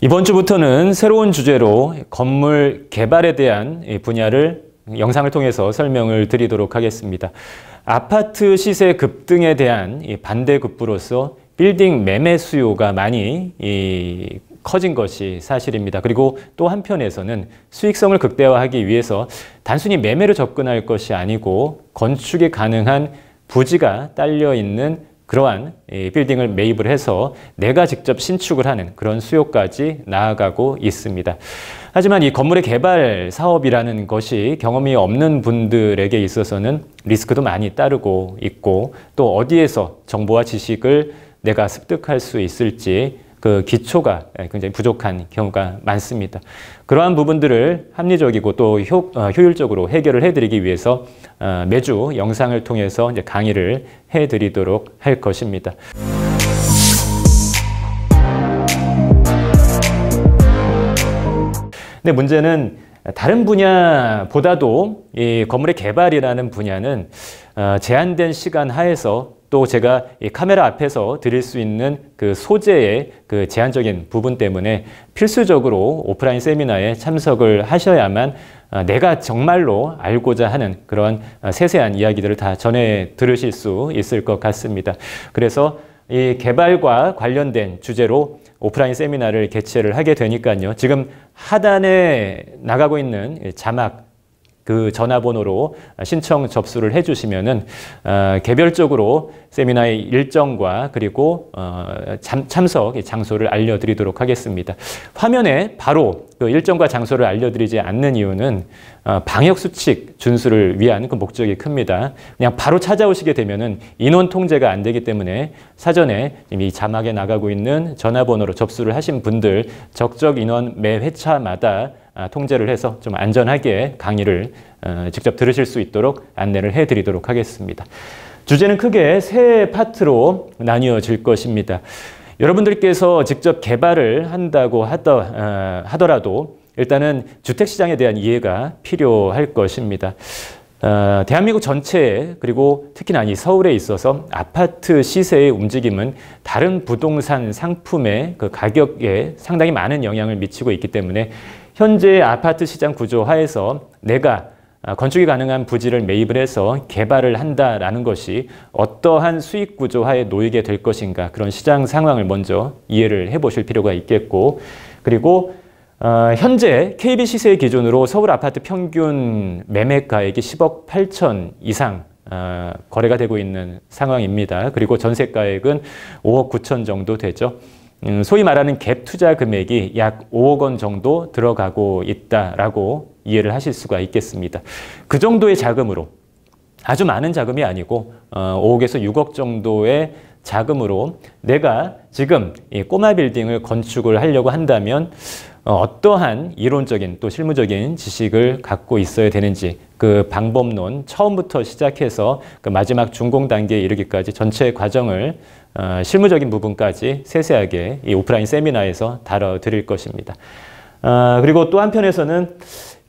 이번 주부터는 새로운 주제로 건물 개발에 대한 분야를 영상을 통해서 설명을 드리도록 하겠습니다. 아파트 시세 급등에 대한 반대급부로서 빌딩 매매 수요가 많이 커진 것이 사실입니다. 그리고 또 한편에서는 수익성을 극대화하기 위해서 단순히 매매로 접근할 것이 아니고 건축이 가능한 부지가 딸려 있는 그러한 예, 빌딩을 매입을 해서 내가 직접 신축을 하는 그런 수요까지 나아가고 있습니다. 하지만 이 건물의 개발 사업이라는 것이 경험이 없는 분들에게 있어서는 리스크도 많이 따르고 있고 또 어디에서 정보와 지식을 내가 습득할 수 있을지 그 기초가 예, 굉장히 부족한 경우가 많습니다. 그러한 부분들을 합리적이고 또 효, 어, 효율적으로 해결을 해드리기 위해서 어, 매주 영상을 통해서 이제 강의를 해드리도록 할 것입니다. 근데 문제는 다른 분야보다도 이 건물의 개발이라는 분야는 어, 제한된 시간 하에서 또 제가 이 카메라 앞에서 드릴 수 있는 그 소재의 그 제한적인 부분 때문에 필수적으로 오프라인 세미나에 참석을 하셔야만 아, 내가 정말로 알고자 하는 그런 아, 세세한 이야기들을 다 전해 들으실 수 있을 것 같습니다. 그래서 이 개발과 관련된 주제로 오프라인 세미나를 개최를 하게 되니까요. 지금 하단에 나가고 있는 자막 그 전화번호로 신청 접수를 해주시면은 어, 개별적으로 세미나의 일정과 그리고 어, 참, 참석 장소를 알려드리도록 하겠습니다. 화면에 바로 또 일정과 장소를 알려드리지 않는 이유는 어, 방역수칙 준수를 위한 그 목적이 큽니다. 그냥 바로 찾아오시게 되면은 인원 통제가 안 되기 때문에 사전에 이미 자막에 나가고 있는 전화번호로 접수를 하신 분들 적적 인원 매 회차마다 아, 통제를 해서 좀 안전하게 강의를 어, 직접 들으실 수 있도록 안내를 해드리도록 하겠습니다. 주제는 크게 세 파트로 나뉘어질 것입니다. 여러분들께서 직접 개발을 한다고 하더, 어, 라도 일단은 주택시장에 대한 이해가 필요할 것입니다. 어, 대한민국 전체에 그리고 특히나 이 서울에 있어서 아파트 시세의 움직임은 다른 부동산 상품의 그 가격에 상당히 많은 영향을 미치고 있기 때문에 현재 아파트 시장 구조 하에서 내가 아, 건축이 가능한 부지를 매입을 해서 개발을 한다라는 것이 어떠한 수익 구조화에 놓이게 될 것인가 그런 시장 상황을 먼저 이해를 해보실 필요가 있겠고 그리고 어, 현재 KB 시세 기준으로 서울 아파트 평균 매매가액이 10억 8천 이상 아, 거래가 되고 있는 상황입니다. 그리고 전세가액은 5억 9천 정도 되죠. 음, 소위 말하는 갭 투자 금액이 약 5억 원 정도 들어가고 있다라고 이해를 하실 수가 있겠습니다. 그 정도의 자금으로 아주 많은 자금이 아니고 5억에서 어, 6억 정도의 자금으로 내가 지금 꼬마 빌딩을 건축을 하려고 한다면 어, 어떠한 이론적인 또 실무적인 지식을 갖고 있어야 되는지 그 방법론 처음부터 시작해서 그 마지막 준공 단계에 이르기까지 전체 과정을 어, 실무적인 부분까지 세세하게 이 오프라인 세미나에서 다뤄드릴 것입니다. 어, 그리고 또 한편에서는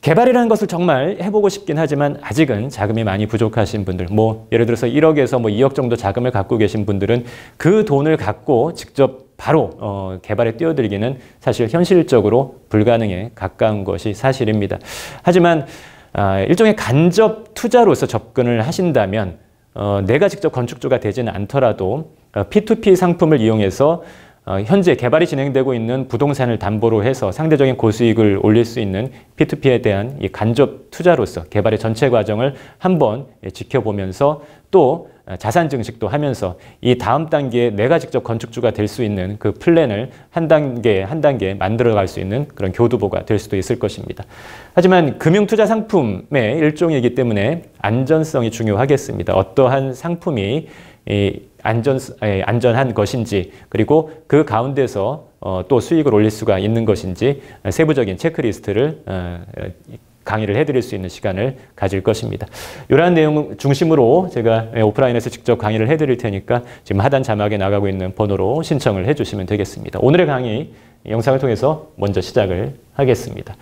개발이라는 것을 정말 해보고 싶긴 하지만 아직은 자금이 많이 부족하신 분들 뭐 예를 들어서 1억에서 뭐 2억 정도 자금을 갖고 계신 분들은 그 돈을 갖고 직접 바로 어, 개발에 뛰어들기는 사실 현실적으로 불가능에 가까운 것이 사실입니다. 하지만 아, 일종의 간접 투자로서 접근을 하신다면 어, 내가 직접 건축주가 되지는 않더라도 P2P 어, 상품을 이용해서 어, 현재 개발이 진행되고 있는 부동산을 담보로 해서 상대적인 고수익을 올릴 수 있는 P2P에 대한 간접 투자로서 개발의 전체 과정을 한번 예, 지켜보면서 또 어, 자산 증식도 하면서 이 다음 단계에 내가 직접 건축주가 될 수 있는 그 플랜을 한 단계 한 단계 만들어갈 수 있는 그런 교두보가 될 수도 있을 것입니다. 하지만 금융투자 상품의 일종이기 때문에 안전성이 중요하겠습니다. 어떠한 상품이 이 안전, 안전한 것인지 그리고 그 가운데서 어, 또 수익을 올릴 수가 있는 것인지 세부적인 체크리스트를 어, 강의를 해드릴 수 있는 시간을 가질 것입니다. 이러한 내용 중심으로 제가 오프라인에서 직접 강의를 해드릴 테니까 지금 하단 자막에 나가고 있는 번호로 신청을 해주시면 되겠습니다. 오늘의 강의 영상을 통해서 먼저 시작을 하겠습니다.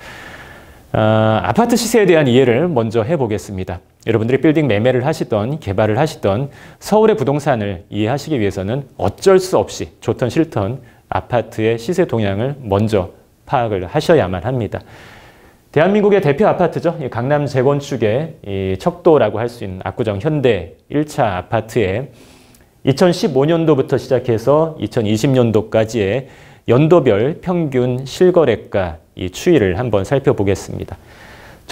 어, 아파트 시세에 대한 이해를 먼저 해보겠습니다. 여러분들이 빌딩 매매를 하시던 개발을 하시던 서울의 부동산을 이해하시기 위해서는 어쩔 수 없이 좋던 싫던 아파트의 시세 동향을 먼저 파악을 하셔야만 합니다. 대한민국의 대표 아파트죠. 강남 재건축의 척도라고 할 수 있는 압구정 현대 1차 아파트에 2015년도부터 시작해서 2020년도까지의 연도별 평균 실거래가 이 추이를 한번 살펴보겠습니다.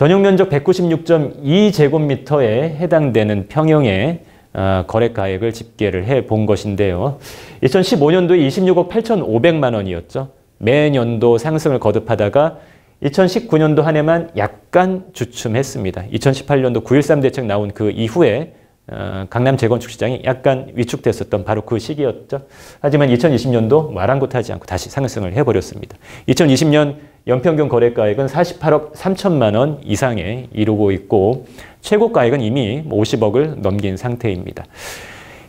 전용 면적 196.2제곱미터에 해당되는 평형의 어, 거래가액을 집계를 해 본 것인데요. 2015년도에 26억 8,500만 원이었죠. 매년도 상승을 거듭하다가 2019년도 한 해만 약간 주춤했습니다. 2018년도 9.13 대책 나온 그 이후에 어, 강남 재건축 시장이 약간 위축됐었던 바로 그 시기였죠. 하지만 2020년도 마랑곳하지 않고 다시 상승을 해버렸습니다. 2020년 연평균 거래가액은 48억 3천만 원 이상에 이르고 있고 최고가액은 이미 50억을 넘긴 상태입니다.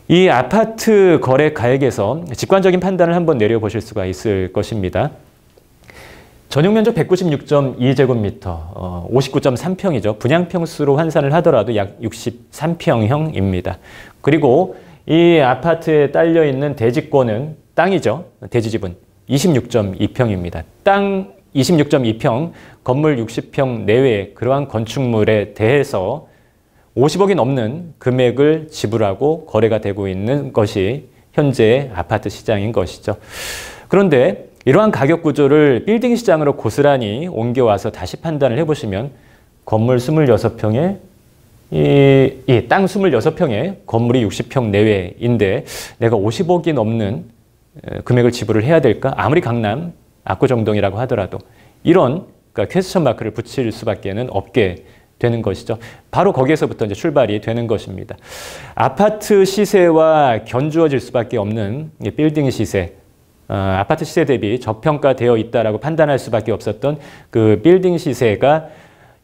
이 아파트 거래가액에서 직관적인 판단을 한번 내려보실 수가 있을 것입니다. 전용 면적 196.2제곱미터, 어, 59.3평이죠. 분양평수로 환산을 하더라도 약 63평형입니다. 그리고 이 아파트에 딸려 있는 대지권은 땅이죠. 대지집은 26.2평입니다. 땅 26.2평, 건물 60평 내외 그러한 건축물에 대해서 50억이 넘는 금액을 지불하고 거래가 되고 있는 것이 현재 아파트 시장인 것이죠. 그런데 이러한 가격 구조를 빌딩 시장으로 고스란히 옮겨와서 다시 판단을 해보시면 건물 26평에 이, 이, 땅 26평에 건물이 60평 내외인데 내가 50억이 넘는 금액을 지불을 해야 될까? 아무리 강남, 압구정동이라고 하더라도 이런 그러니까 퀘스천 마크를 붙일 수밖에 는 없게 되는 것이죠. 바로 거기에서부터 이제 출발이 되는 것입니다. 아파트 시세와 견주어질 수밖에 없는 빌딩 시세, 어, 아파트 시세 대비 저평가되어 있다라고 판단할 수밖에 없었던 그 빌딩 시세가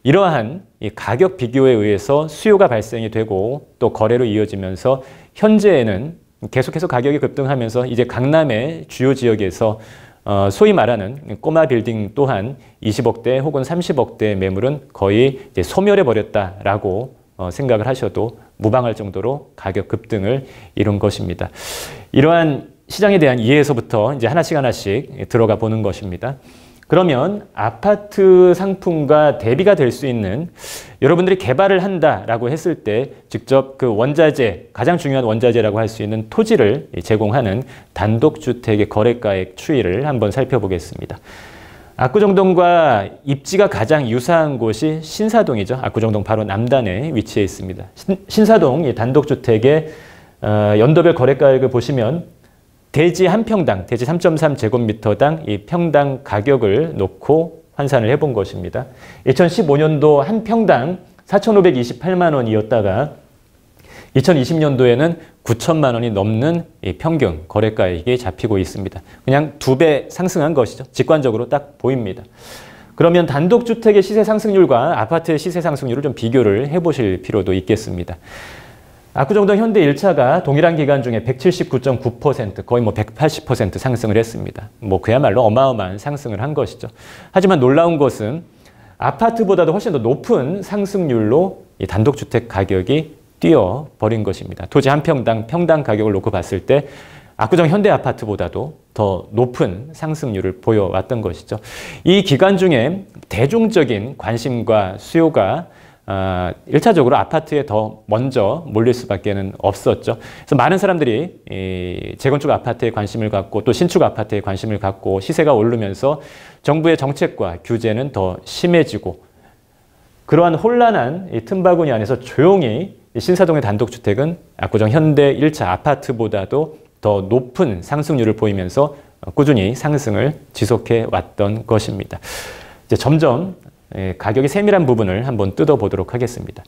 이러한 이 가격 비교에 의해서 수요가 발생이 되고 또 거래로 이어지면서 현재에는 계속해서 가격이 급등하면서 이제 강남의 주요 지역에서 어, 소위 말하는 꼬마 빌딩 또한 20억대 혹은 30억대 매물은 거의 소멸해버렸다라고 어, 생각을 하셔도 무방할 정도로 가격 급등을 이룬 것입니다. 이러한 시장에 대한 이해에서부터 이제 하나씩 하나씩 들어가 보는 것입니다. 그러면 아파트 상품과 대비가 될 수 있는 여러분들이 개발을 한다라고 했을 때 직접 그 원자재, 가장 중요한 원자재라고 할 수 있는 토지를 제공하는 단독주택의 거래가액 추이를 한번 살펴보겠습니다. 압구정동과 입지가 가장 유사한 곳이 신사동이죠. 압구정동 바로 남단에 위치해 있습니다. 신, 사동 단독주택의 어, 연도별 거래가액을 보시면 대지 한 평당, 대지 3.3제곱미터당 이 평당 가격을 놓고 환산을 해본 것입니다. 2015년도 한 평당 4,528만 원이었다가 2020년도에는 9천만 원이 넘는 평균 거래가액이 잡히고 있습니다. 그냥 두 배 상승한 것이죠. 직관적으로 딱 보입니다. 그러면 단독주택의 시세 상승률과 아파트의 시세 상승률을 좀 비교를 해보실 필요도 있겠습니다. 압구정동 현대 1차가 동일한 기간 중에 179.9% 거의 뭐 180% 상승을 했습니다. 뭐 그야말로 어마어마한 상승을 한 것이죠. 하지만 놀라운 것은 아파트보다도 훨씬 더 높은 상승률로 단독주택 가격이 뛰어버린 것입니다. 토지 한 평당 평당 가격을 놓고 봤을 때 압구정 현대 아파트보다도 더 높은 상승률을 보여왔던 것이죠. 이 기간 중에 대중적인 관심과 수요가 아, 일차적으로 아파트에 더 먼저 몰릴 수밖에 없었죠. 그래서 많은 사람들이 이 재건축 아파트에 관심을 갖고 또 신축 아파트에 관심을 갖고 시세가 오르면서 정부의 정책과 규제는 더 심해지고 그러한 혼란한 이 틈바구니 안에서 조용히 신사동의 단독주택은 압구정 현대 1차 아파트보다도 더 높은 상승률을 보이면서 어, 꾸준히 상승을 지속해 왔던 것입니다. 이제 점점 예, 가격의 세밀한 부분을 한번 뜯어보도록 하겠습니다.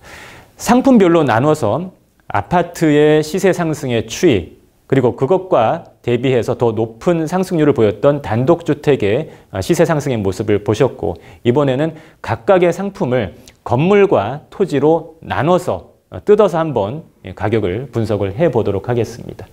상품별로 나눠서 아파트의 시세 상승의 추이, 그리고 그것과 대비해서 더 높은 상승률을 보였던 단독주택의 아, 시세 상승의 모습을 보셨고 이번에는 각각의 상품을 건물과 토지로 나눠서 어, 뜯어서 한번 예, 가격을 분석을 해보도록 하겠습니다.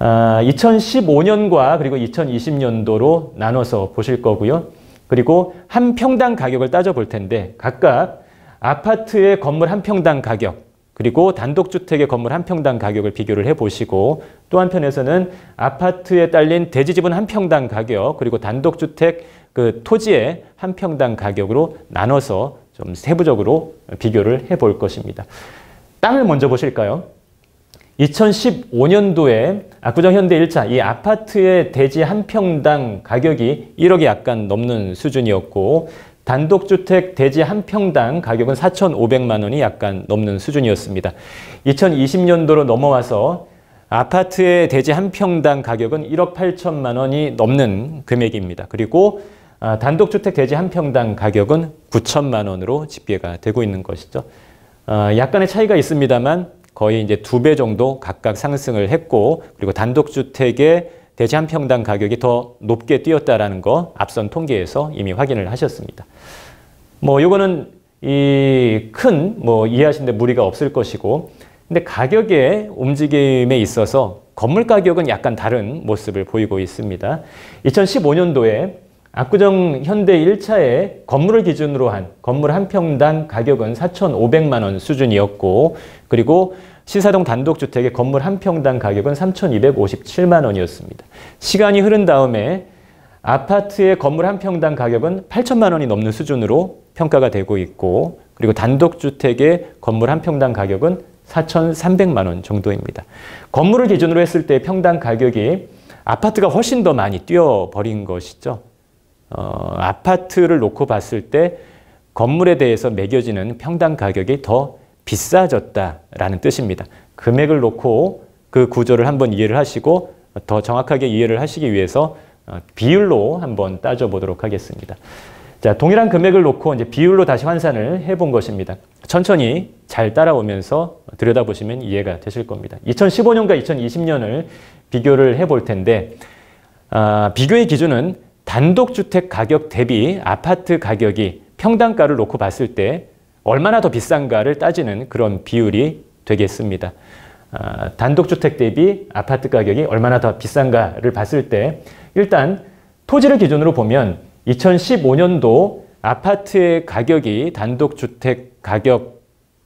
2015년과 아, 그리고 2020년도로 나눠서 보실 거고요. 그리고 한 평당 가격을 따져볼 텐데 각각 아파트의 건물 한 평당 가격 그리고 단독주택의 건물 한 평당 가격을 비교를 해보시고 또 한편에서는 아파트에 딸린 대지지분 한 평당 가격 그리고 단독주택 그 토지의 한 평당 가격으로 나눠서 좀 세부적으로 비교를 해 볼 것입니다. 땅을 먼저 보실까요? 2015년도에 압구정 현대 1차 이 아파트의 대지 한 평당 가격이 1억이 약간 넘는 수준이었고 단독주택 대지 한 평당 가격은 4,500만 원이 약간 넘는 수준이었습니다. 2020년도로 넘어와서 아파트의 대지 한 평당 가격은 1억 8천만 원이 넘는 금액입니다. 그리고 아, 단독주택 대지 한 평당 가격은 9천만 원으로 집계가 되고 있는 것이죠. 아, 약간의 차이가 있습니다만 거의 이제 두 배 정도 각각 상승을 했고 그리고 단독주택의 대지 한 평당 가격이 더 높게 뛰었다라는 거 앞선 통계에서 이미 확인을 하셨습니다. 뭐 요거는 이 큰 뭐 이해하시는데 무리가 없을 것이고 근데 가격의 움직임에 있어서 건물 가격은 약간 다른 모습을 보이고 있습니다. 2015년도에 압구정 현대 1차에 건물을 기준으로 한 건물 한 평당 가격은 4,500만 원 수준이었고 그리고 시사동 단독주택의 건물 한 평당 가격은 3,257만 원이었습니다. 시간이 흐른 다음에 아파트의 건물 한 평당 가격은 8천만 원이 넘는 수준으로 평가가 되고 있고 그리고 단독주택의 건물 한 평당 가격은 4,300만 원 정도입니다. 건물을 기준으로 했을 때 평당 가격이 아파트가 훨씬 더 많이 뛰어버린 것이죠. 어, 아파트를 놓고 봤을 때 건물에 대해서 매겨지는 평당 가격이 더 비싸졌다라는 뜻입니다. 금액을 놓고 그 구조를 한번 이해를 하시고 더 정확하게 이해를 하시기 위해서 어, 비율로 한번 따져보도록 하겠습니다. 자, 동일한 금액을 놓고 이제 비율로 다시 환산을 해 본 것입니다. 천천히 잘 따라오면서 들여다보시면 이해가 되실 겁니다. 2015년과 2020년을 비교를 해 볼 텐데 아, 비교의 기준은 단독주택 가격 대비 아파트 가격이 평당가를 놓고 봤을 때 얼마나 더 비싼가를 따지는 그런 비율이 되겠습니다. 아, 단독주택 대비 아파트 가격이 얼마나 더 비싼가를 봤을 때 일단 토지를 기준으로 보면 2015년도 아파트의 가격이 단독주택 가격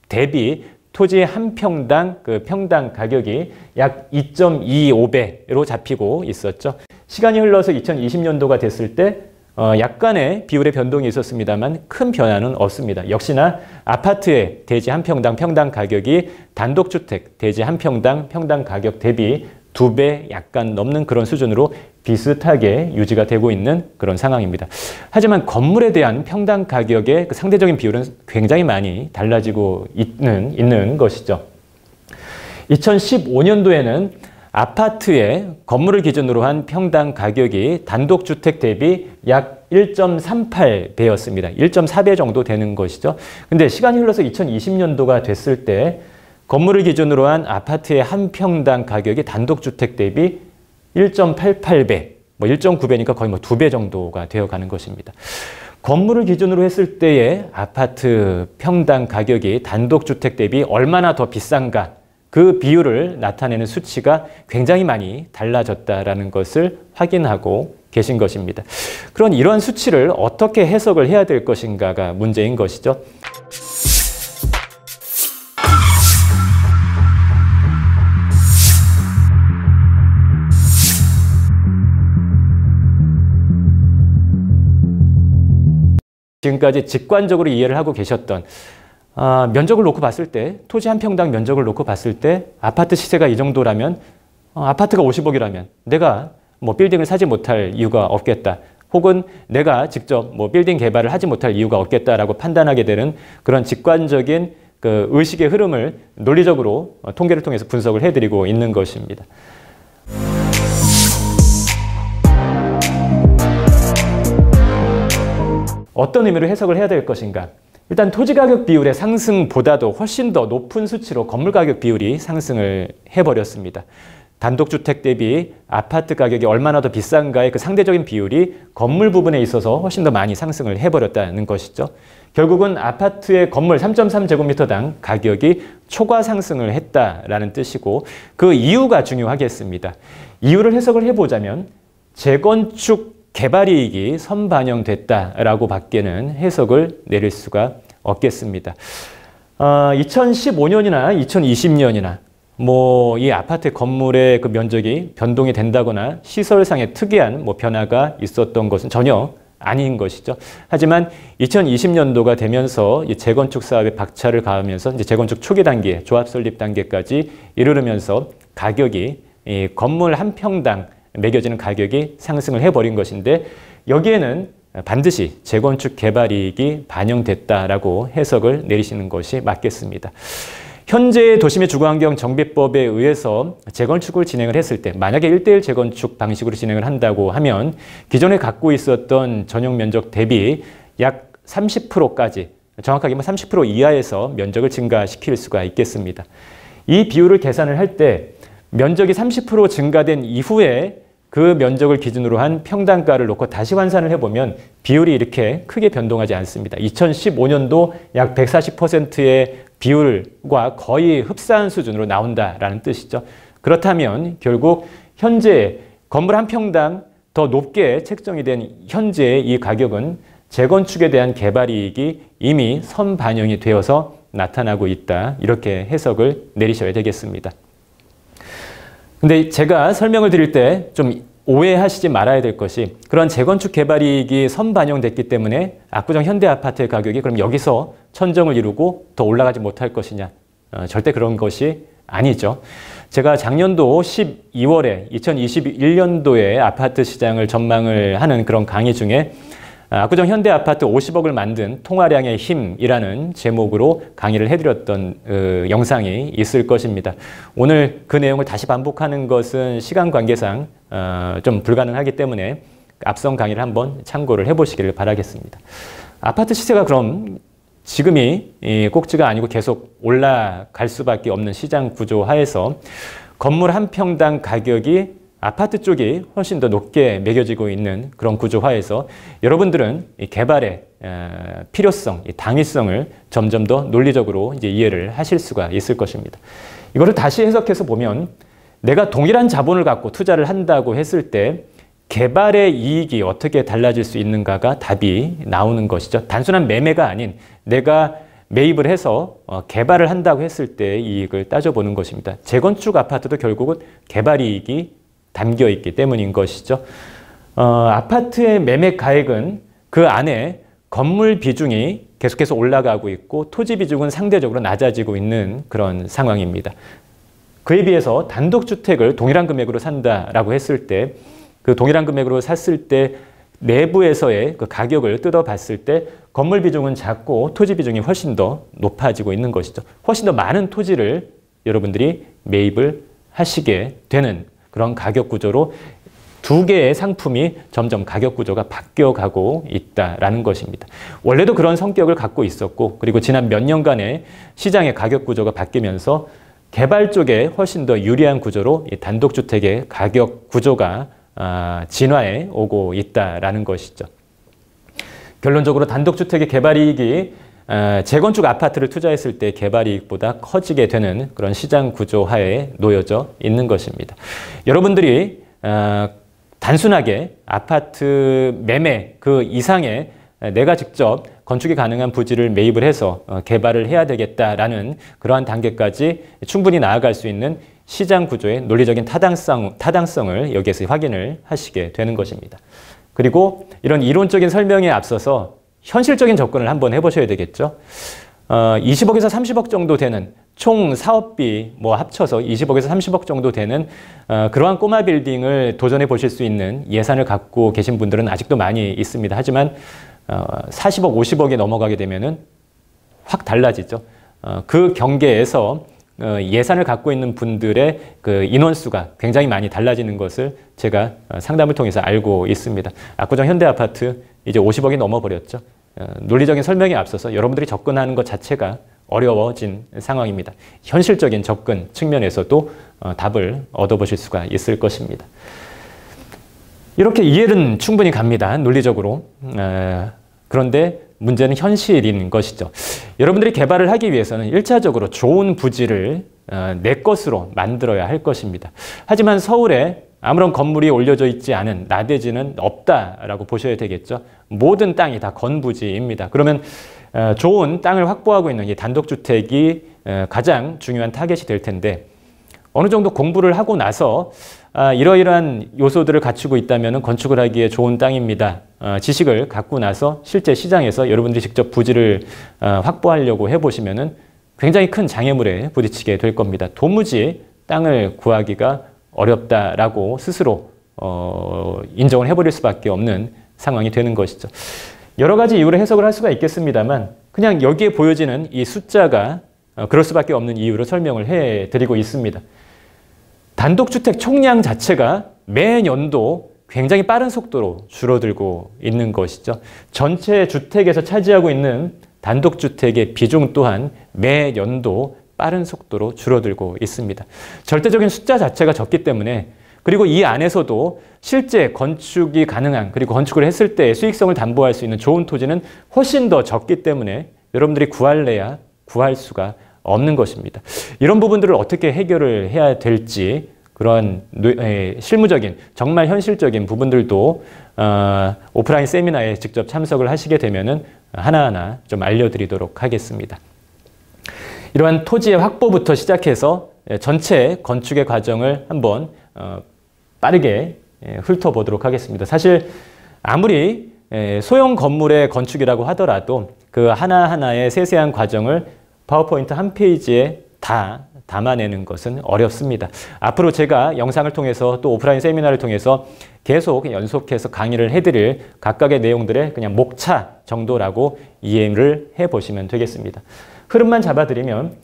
대비 토지 한 평당 그 평당 가격이 약 2.25배로 잡히고 있었죠. 시간이 흘러서 2020년도가 됐을 때 어, 약간의 비율의 변동이 있었습니다만 큰 변화는 없습니다. 역시나 아파트의 대지 한 평당 평당 가격이 단독주택 대지 한 평당 평당 가격 대비 두배 약간 넘는 그런 수준으로 비슷하게 유지가 되고 있는 그런 상황입니다. 하지만 건물에 대한 평당 가격의 그 상대적인 비율은 굉장히 많이 달라지고 있는, 있는 것이죠. 2015년도에는 아파트의 건물을 기준으로 한 평당 가격이 단독주택 대비 약 1.38배였습니다. 1.4배 정도 되는 것이죠. 근데 시간이 흘러서 2020년도가 됐을 때 건물을 기준으로 한 아파트의 한 평당 가격이 단독주택 대비 1.88배, 뭐 1.9배니까 거의 뭐 두 배 정도가 되어가는 것입니다. 건물을 기준으로 했을 때의 아파트 평당 가격이 단독주택 대비 얼마나 더 비싼가 그 비율을 나타내는 수치가 굉장히 많이 달라졌다라는 것을 확인하고 계신 것입니다. 그런 이러한 수치를 어떻게 해석을 해야 될 것인가가 문제인 것이죠. 지금까지 직관적으로 이해를 하고 계셨던 아, 면적을 놓고 봤을 때 토지 한 평당 면적을 놓고 봤을 때 아파트 시세가 이 정도라면 어, 아파트가 50억이라면 내가 뭐 빌딩을 사지 못할 이유가 없겠다. 혹은 내가 직접 뭐 빌딩 개발을 하지 못할 이유가 없겠다라고 판단하게 되는 그런 직관적인 그 의식의 흐름을 논리적으로 어, 통계를 통해서 분석을 해드리고 있는 것입니다. 어떤 의미로 해석을 해야 될 것인가? 일단 토지 가격 비율의 상승보다도 훨씬 더 높은 수치로 건물 가격 비율이 상승을 해버렸습니다. 단독주택 대비 아파트 가격이 얼마나 더 비싼가의 그 상대적인 비율이 건물 부분에 있어서 훨씬 더 많이 상승을 해버렸다는 것이죠. 결국은 아파트의 건물 3.3제곱미터당 가격이 초과 상승을 했다라는 뜻이고 그 이유가 중요하겠습니다. 이유를 해석을 해보자면 재건축 개발 이익이 선반영됐다라고 밖에는 해석을 내릴 수가 없겠습니다. 어, 아, 2015년이나 2020년이나 뭐 이 아파트 건물의 그 면적이 변동이 된다거나 시설상의 특이한 뭐 변화가 있었던 것은 전혀 아닌 것이죠. 하지만 2020년도가 되면서 재건축 사업에 박차를 가하면서 이제 재건축 초기 단계, 조합 설립 단계까지 이르르면서 가격이 건물 한 평당 매겨지는 가격이 상승을 해버린 것인데 여기에는 반드시 재건축 개발 이익이 반영됐다라고 해석을 내리시는 것이 맞겠습니다. 현재 도심의 주거환경 정비법에 의해서 재건축을 진행을 했을 때 만약에 1대1 재건축 방식으로 진행을 한다고 하면 기존에 갖고 있었던 전용 면적 대비 약 30%까지 정확하게30% 뭐 이하에서 면적을 증가시킬 수가 있겠습니다. 이 비율을 계산을 할 때 면적이 30% 증가된 이후에 그 면적을 기준으로 한 평당가를 놓고 다시 환산을 해보면 비율이 이렇게 크게 변동하지 않습니다. 2015년도 약 140%의 비율과 거의 흡사한 수준으로 나온다라는 뜻이죠. 그렇다면 결국 현재 건물 한 평당 더 높게 책정이 된 현재의 이 가격은 재건축에 대한 개발 이익이 이미 선 반영이 되어서 나타나고 있다. 이렇게 해석을 내리셔야 되겠습니다. 근데 제가 설명을 드릴 때좀 오해하시지 말아야 될 것이 그런 재건축 개발 이익이 선반영됐기 때문에 압구정 현대 아파트의 가격이 그럼 여기서 천정을 이루고 더 올라가지 못할 것이냐 어, 절대 그런 것이 아니죠. 제가 작년도 12월에 2021년도에 아파트 시장을 전망을 하는 그런 강의 중에 아, 압구정 현대아파트 50억을 만든 통화량의 힘이라는 제목으로 강의를 해드렸던 어, 영상이 있을 것입니다. 오늘 그 내용을 다시 반복하는 것은 시간 관계상 어, 좀 불가능하기 때문에 앞선 강의를 한번 참고를 해보시기를 바라겠습니다. 아파트 시세가 그럼 지금이 꼭지가 아니고 계속 올라갈 수밖에 없는 시장 구조 하에서 건물 한 평당 가격이 아파트 쪽이 훨씬 더 높게 매겨지고 있는 그런 구조화에서 여러분들은 개발의 필요성, 당위성을 점점 더 논리적으로 이제 이해를 하실 수가 있을 것입니다. 이거를 다시 해석해서 보면 내가 동일한 자본을 갖고 투자를 한다고 했을 때 개발의 이익이 어떻게 달라질 수 있는가가 답이 나오는 것이죠. 단순한 매매가 아닌 내가 매입을 해서 어, 개발을 한다고 했을 때 이익을 따져보는 것입니다. 재건축 아파트도 결국은 개발 이익이 담겨 있기 때문인 것이죠. 어, 아파트의 매매 가액은 그 안에 건물 비중이 계속해서 올라가고 있고 토지 비중은 상대적으로 낮아지고 있는 그런 상황입니다. 그에 비해서 단독주택을 동일한 금액으로 산다라고 했을 때 그 동일한 금액으로 샀을 때 내부에서의 그 가격을 뜯어봤을 때 건물 비중은 작고 토지 비중이 훨씬 더 높아지고 있는 것이죠. 훨씬 더 많은 토지를 여러분들이 매입을 하시게 되는 그런 가격 구조로 두 개의 상품이 점점 가격 구조가 바뀌어가고 있다라는 것입니다. 원래도 그런 성격을 갖고 있었고 그리고 지난 몇 년간의 시장의 가격 구조가 바뀌면서 개발 쪽에 훨씬 더 유리한 구조로 단독주택의 가격 구조가 아, 진화해 오고 있다라는 것이죠. 결론적으로 단독주택의 개발 이익이 재건축 아파트를 투자했을 때 개발 이익보다 커지게 되는 그런 시장 구조 하에 놓여져 있는 것입니다. 여러분들이 단순하게 아파트 매매 그 이상의 내가 직접 건축이 가능한 부지를 매입을 해서 어, 개발을 해야 되겠다라는 그러한 단계까지 충분히 나아갈 수 있는 시장 구조의 논리적인 타당성, 타당성을 여기에서 확인을 하시게 되는 것입니다. 그리고 이런 이론적인 설명에 앞서서 현실적인 접근을 한번 해보셔야 되겠죠. 어, 20억에서 30억 정도 되는 총 사업비 뭐 합쳐서 20억에서 30억 정도 되는 어, 그러한 꼬마 빌딩을 도전해 보실 수 있는 예산을 갖고 계신 분들은 아직도 많이 있습니다. 하지만 어, 40억, 50억이 넘어가게 되면은 확 달라지죠. 어, 그 경계에서 어, 예산을 갖고 있는 분들의 그 인원수가 굉장히 많이 달라지는 것을 제가 어, 상담을 통해서 알고 있습니다. 압구정 현대아파트 이제 50억이 넘어버렸죠. 어, 논리적인 설명에 앞서서 여러분들이 접근하는 것 자체가 어려워진 상황입니다. 현실적인 접근 측면에서도 어, 답을 얻어보실 수가 있을 것입니다. 이렇게 이해는 충분히 갑니다. 논리적으로. 어, 그런데 문제는 현실인 것이죠. 여러분들이 개발을 하기 위해서는 1차적으로 좋은 부지를 내 것으로 만들어야 할 것입니다. 하지만 서울에 아무런 건물이 올려져 있지 않은 나대지는 없다라고 보셔야 되겠죠. 모든 땅이 다 건부지입니다. 그러면 어, 좋은 땅을 확보하고 있는 이 단독주택이 어, 가장 중요한 타겟이 될 텐데 어느 정도 공부를 하고 나서 아, 이러이러한 요소들을 갖추고 있다면 건축을 하기에 좋은 땅입니다. 어, 지식을 갖고 나서 실제 시장에서 여러분들이 직접 부지를 확보하려고 해보시면 굉장히 큰 장애물에 부딪히게 될 겁니다. 도무지 땅을 구하기가 어렵다라고 스스로 인정을 해버릴 수밖에 없는 상황이 되는 것이죠. 여러 가지 이유로 해석을 할 수가 있겠습니다만 그냥 여기에 보여지는 이 숫자가 어, 그럴 수밖에 없는 이유로 설명을 해드리고 있습니다. 단독주택 총량 자체가 매년도 굉장히 빠른 속도로 줄어들고 있는 것이죠. 전체 주택에서 차지하고 있는 단독주택의 비중 또한 매년도 빠른 속도로 줄어들고 있습니다. 절대적인 숫자 자체가 적기 때문에 그리고 이 안에서도 실제 건축이 가능한 그리고 건축을 했을 때 수익성을 담보할 수 있는 좋은 토지는 훨씬 더 적기 때문에 여러분들이 구할래야 구할 수가 없는 것입니다. 이런 부분들을 어떻게 해결을 해야 될지 그런 실무적인 정말 현실적인 부분들도 어, 오프라인 세미나에 직접 참석을 하시게 되면은 하나하나 좀 알려드리도록 하겠습니다. 이러한 토지의 확보부터 시작해서 전체 건축의 과정을 한번 어, 빠르게 예, 훑어보도록 하겠습니다. 사실 아무리 예, 소형 건물의 건축이라고 하더라도 그 하나하나의 세세한 과정을 파워포인트 한 페이지에 다 담아내는 것은 어렵습니다. 앞으로 제가 영상을 통해서 또 오프라인 세미나를 통해서 계속 연속해서 강의를 해드릴 각각의 내용들의 그냥 목차 정도라고 이해를 해보시면 되겠습니다. 흐름만 잡아드리면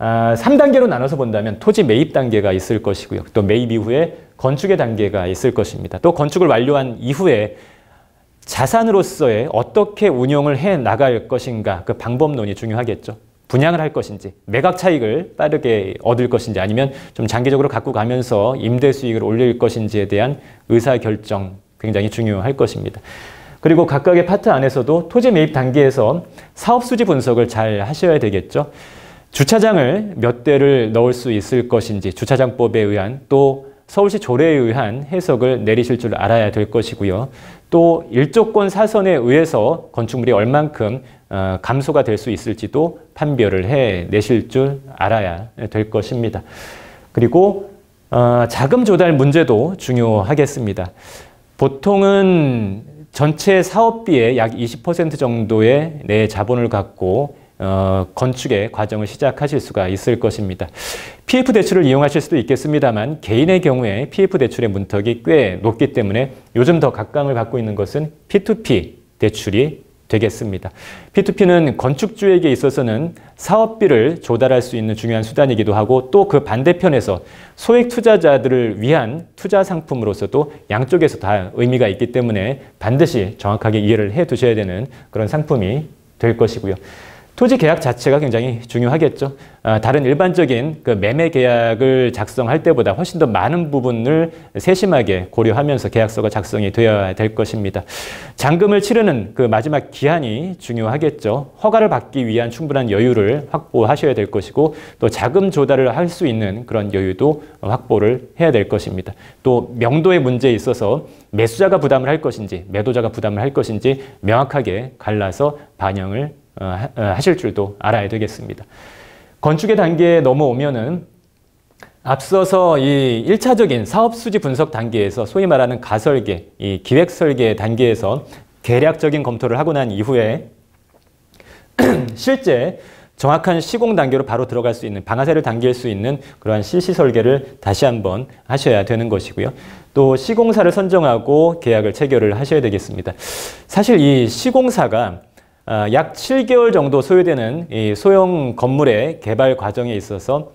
아, 3단계로 나눠서 본다면 토지 매입 단계가 있을 것이고요. 또 매입 이후에 건축의 단계가 있을 것입니다. 또 건축을 완료한 이후에 자산으로서의 어떻게 운영을 해 나갈 것인가 그 방법론이 중요하겠죠. 분양을 할 것인지 매각 차익을 빠르게 얻을 것인지 아니면 좀 장기적으로 갖고 가면서 임대 수익을 올릴 것인지에 대한 의사결정 굉장히 중요할 것입니다. 그리고 각각의 파트 안에서도 토지 매입 단계에서 사업 수지 분석을 잘 하셔야 되겠죠. 주차장을 몇 대를 넣을 수 있을 것인지 주차장법에 의한 또 서울시 조례에 의한 해석을 내리실 줄 알아야 될 것이고요. 또 일조권 사선에 의해서 건축물이 얼만큼 어, 감소가 될 수 있을지도 판별을 해내실 줄 알아야 될 것입니다. 그리고 어, 자금 조달 문제도 중요하겠습니다. 보통은 전체 사업비의 약 20% 정도의 내 자본을 갖고 어, 건축의 과정을 시작하실 수가 있을 것입니다. PF 대출을 이용하실 수도 있겠습니다만 개인의 경우에 PF 대출의 문턱이 꽤 높기 때문에 요즘 더 각광을 받고 있는 것은 P2P 대출이 되겠습니다. P2P는 건축주에게 있어서는 사업비를 조달할 수 있는 중요한 수단이기도 하고 또 그 반대편에서 소액 투자자들을 위한 투자 상품으로서도 양쪽에서 다 의미가 있기 때문에 반드시 정확하게 이해를 해 두셔야 되는 그런 상품이 될 것이고요. 토지 계약 자체가 굉장히 중요하겠죠. 아, 다른 일반적인 그 매매 계약을 작성할 때보다 훨씬 더 많은 부분을 세심하게 고려하면서 계약서가 작성이 되어야 될 것입니다. 잔금을 치르는 그 마지막 기한이 중요하겠죠. 허가를 받기 위한 충분한 여유를 확보하셔야 될 것이고 또 자금 조달을 할 수 있는 그런 여유도 확보를 해야 될 것입니다. 또 명도의 문제에 있어서 매수자가 부담을 할 것인지 매도자가 부담을 할 것인지 명확하게 갈라서 반영을 어, 어, 하실 줄도 알아야 되겠습니다. 건축의 단계에 넘어오면은 앞서서 이 1차적인 사업 수지 분석 단계에서 소위 말하는 가설계, 이 기획 설계 단계에서 계략적인 검토를 하고 난 이후에 실제 정확한 시공 단계로 바로 들어갈 수 있는 방아쇠를 당길 수 있는 그러한 실시 설계를 다시 한번 하셔야 되는 것이고요. 또 시공사를 선정하고 계약을 체결을 하셔야 되겠습니다. 사실 이 시공사가 아, 약 7개월 정도 소요되는 소형 건물의 개발 과정에 있어서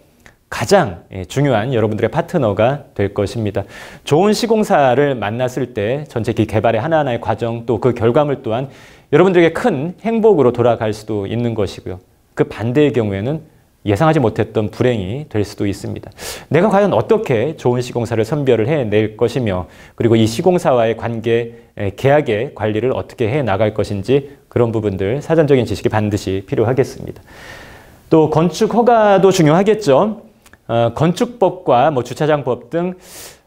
가장 예, 중요한 여러분들의 파트너가 될 것입니다. 좋은 시공사를 만났을 때 전체 그 개발의 하나하나의 과정 또 그 결과물 또한 여러분들에게 큰 행복으로 돌아갈 수도 있는 것이고요. 그 반대의 경우에는 예상하지 못했던 불행이 될 수도 있습니다. 내가 과연 어떻게 좋은 시공사를 선별을 해낼 것이며 그리고 이 시공사와의 관계, 계약의 관리를 어떻게 해나갈 것인지 그런 부분들 사전적인 지식이 반드시 필요하겠습니다. 또 건축 허가도 중요하겠죠. 어, 건축법과 뭐 주차장법 등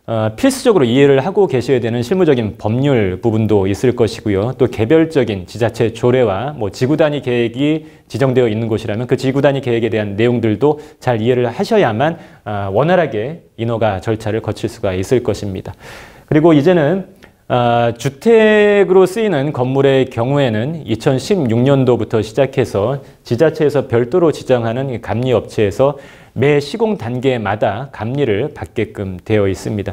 어, 필수적으로 이해를 하고 계셔야 되는 실무적인 법률 부분도 있을 것이고요. 또 개별적인 지자체 조례와 뭐 지구 단위 계획이 지정되어 있는 곳이라면 그 지구 단위 계획에 대한 내용들도 잘 이해를 하셔야만 아, 원활하게 인허가 절차를 거칠 수가 있을 것입니다. 그리고 이제는 아, 주택으로 쓰이는 건물의 경우에는 2016년도부터 시작해서 지자체에서 별도로 지정하는 감리업체에서 매 시공 단계마다 감리를 받게끔 되어 있습니다.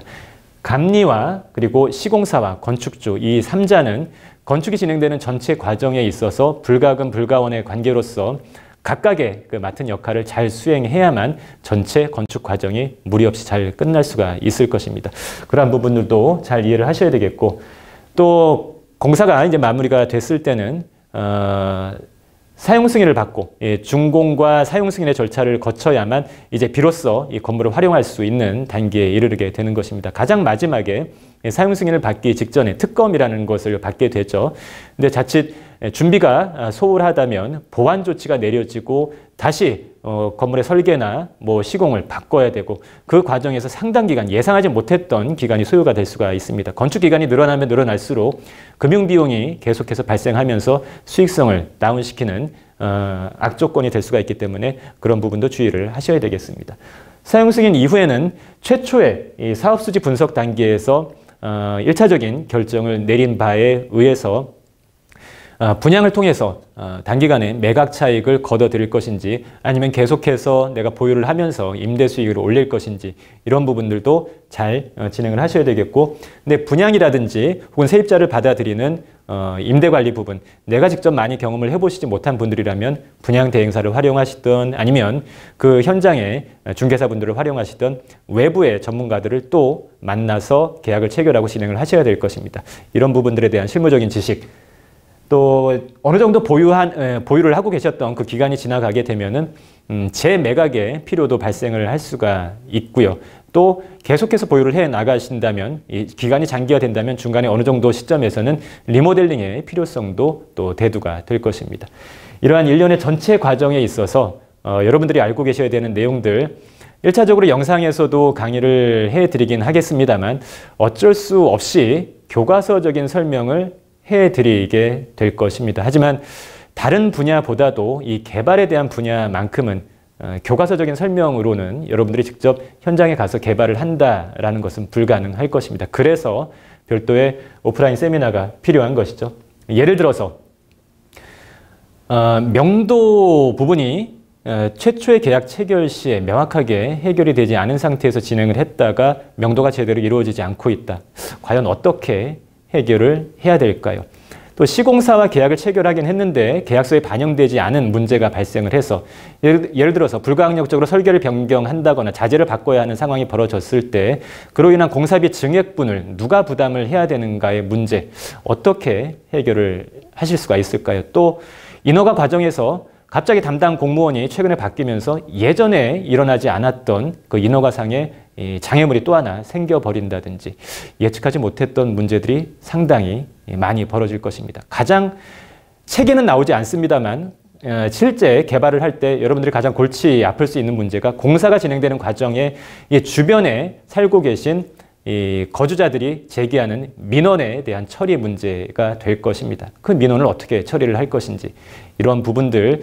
감리와 그리고 시공사와 건축주 이 3자는 건축이 진행되는 전체 과정에 있어서 불가금 불가원의 관계로서 각각의 그 맡은 역할을 잘 수행해야만 전체 건축 과정이 무리 없이 잘 끝날 수가 있을 것입니다. 그러한 부분들도 잘 이해를 하셔야 되겠고 또 공사가 이제 마무리가 됐을 때는 어, 사용 승인을 받고 중공과 예, 사용 승인의 절차를 거쳐야만 이제 비로소 이 건물을 활용할 수 있는 단계에 이르게 되는 것입니다. 가장 마지막에 사용 승인을 받기 직전에 특검이라는 것을 받게 되죠. 근데 자칫 예, 준비가 아, 소홀하다면 보완 조치가 내려지고 다시 어, 건물의 설계나 뭐 시공을 바꿔야 되고 그 과정에서 상당 기간 예상하지 못했던 기간이 소요가 될 수가 있습니다. 건축 기간이 늘어나면 늘어날수록 금융 비용이 계속해서 발생하면서 수익성을 다운시키는 어, 악조건이 될 수가 있기 때문에 그런 부분도 주의를 하셔야 되겠습니다. 사용 승인 이후에는 최초의 사업 수지 분석 단계에서 어, 1차적인 결정을 내린 바에 의해서 아, 분양을 통해서 아, 단기간에 매각 차익을 걷어들일 것인지 아니면 계속해서 내가 보유를 하면서 임대 수익을 올릴 것인지 이런 부분들도 잘 어, 진행을 하셔야 되겠고 근데 분양이라든지 혹은 세입자를 받아들이는 어, 임대 관리 부분 내가 직접 많이 경험을 해보시지 못한 분들이라면 분양 대행사를 활용하시든 아니면 그 현장에 중개사분들을 활용하시든 외부의 전문가들을 또 만나서 계약을 체결하고 진행을 하셔야 될 것입니다. 이런 부분들에 대한 실무적인 지식 또 어느 정도 보유한 예, 보유를 하고 계셨던 그 기간이 지나가게 되면은 음, 재매각의 필요도 발생을 할 수가 있고요. 또 계속해서 보유를 해 나가신다면 기간이 장기화된다면 중간에 어느 정도 시점에서는 리모델링의 필요성도 또 대두가 될 것입니다. 이러한 일련의 전체 과정에 있어서 어, 여러분들이 알고 계셔야 되는 내용들 1차적으로 영상에서도 강의를 해드리긴 하겠습니다만 어쩔 수 없이 교과서적인 설명을 해드리게 될 것입니다. 하지만 다른 분야보다도 이 개발에 대한 분야만큼은 어, 교과서적인 설명으로는 여러분들이 직접 현장에 가서 개발을 한다라는 것은 불가능할 것입니다. 그래서 별도의 오프라인 세미나가 필요한 것이죠. 예를 들어서 어, 명도 부분이 어, 최초의 계약 체결 시에 명확하게 해결이 되지 않은 상태에서 진행을 했다가 명도가 제대로 이루어지지 않고 있다. 과연 어떻게 해결을 해야 될까요? 또 시공사와 계약을 체결하긴 했는데 계약서에 반영되지 않은 문제가 발생을 해서 예를, 예를 들어서 불가항력적으로 설계를 변경한다거나 자재를 바꿔야 하는 상황이 벌어졌을 때 그로 인한 공사비 증액분을 누가 부담을 해야 되는가의 문제 어떻게 해결을 하실 수가 있을까요? 또 인허가 과정에서 갑자기 담당 공무원이 최근에 바뀌면서 예전에 일어나지 않았던 그 인허가상의 장애물이 또 하나 생겨버린다든지 예측하지 못했던 문제들이 상당히 많이 벌어질 것입니다. 가장 책에는 나오지 않습니다만 어, 실제 개발을 할 때 여러분들이 가장 골치 아플 수 있는 문제가 공사가 진행되는 과정에 주변에 살고 계신 거주자들이 제기하는 민원에 대한 처리 문제가 될 것입니다. 그 민원을 어떻게 처리를 할 것인지 이런 부분들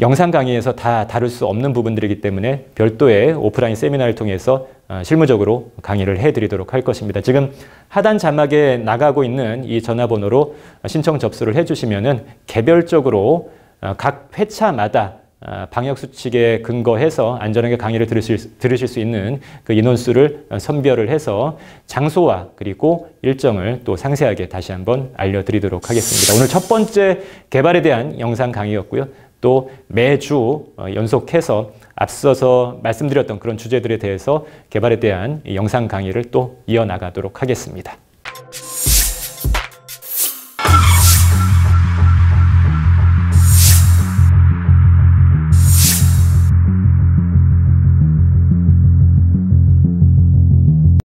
영상 강의에서 다 다룰 수 없는 부분들이기 때문에 별도의 오프라인 세미나를 통해서 어, 실무적으로 강의를 해드리도록 할 것입니다. 지금 하단 자막에 나가고 있는 이 전화번호로 신청 접수를 해주시면 은 개별적으로 어, 각 회차마다 어, 방역수칙에 근거해서 안전하게 강의를 들으실, 들으실 수 있는 그 인원수를 선별을 해서 장소와 그리고 일정을 또 상세하게 다시 한번 알려드리도록 하겠습니다. 오늘 첫 번째 개발에 대한 영상 강의였고요. 또 매주 어, 연속해서 앞서서 말씀드렸던 그런 주제들에 대해서 개발에 대한 영상 강의를 또 이어나가도록 하겠습니다.